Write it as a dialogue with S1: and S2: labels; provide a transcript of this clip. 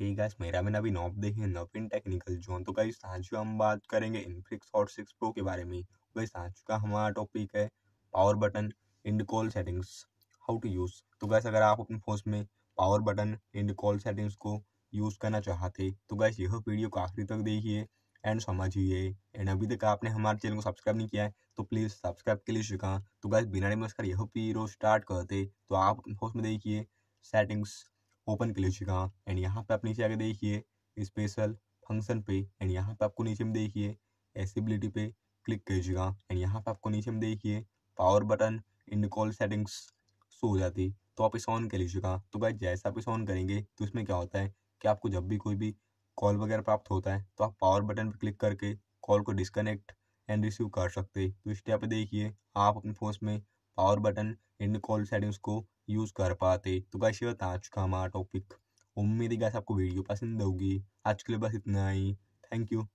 S1: hey guys मेरा मैंने अभी नॉप देखे नविन टेक्निकल जोन तो गाइस आज हम बात करेंगे इनफिक्स हॉट सिक्स प्रो के बारे में गाइस तो आज का हमारा टॉपिक है power button end call settings how to use तो गाइस अगर आप अपने फोन में power button end call settings को यूज़ करना चाहते तो गाइस यह वीडियो को आखिरी तक देखिए एंड समझिए एंड अभी तक आपने हमारे चैनल को सब्सक्राइब नहीं किया है तो प्लीज़ सब्सक्राइब के लिए शिका तो गाइस बिना नमस्कार यह वीडियो स्टार्ट करते तो आप अपने फोन में देखिए सेटिंग्स ओपन के लिए चुका एंड यहाँ पे आप नीचे आगे देखिए स्पेशल फंक्शन पे एंड यहाँ पे आपको नीचे में देखिए एसिबिलिटी पे क्लिक कर चुका एंड यहाँ पे आपको नीचे में देखिए power button end call settings show हो जाती तो आप इसे ऑन कर लीजिएगा तो भाई जैसे आप इसे ऑन करेंगे तो इसमें क्या होता है कि आपको जब भी कोई भी कॉल वगैरह प्राप्त होता है तो आप पावर बटन पर क्लिक करके कॉल को डिस्कनेक्ट एंड रिसीव कर सकते हैं तो इस पे देखिए आप अपने फोन में power button in call settings को यूज़ कर पाते तो गाइस ये था आज का हमारा टॉपिक उम्मीद है गाइस आपको वीडियो पसंद होगी आज के लिए बस इतना ही थैंक यू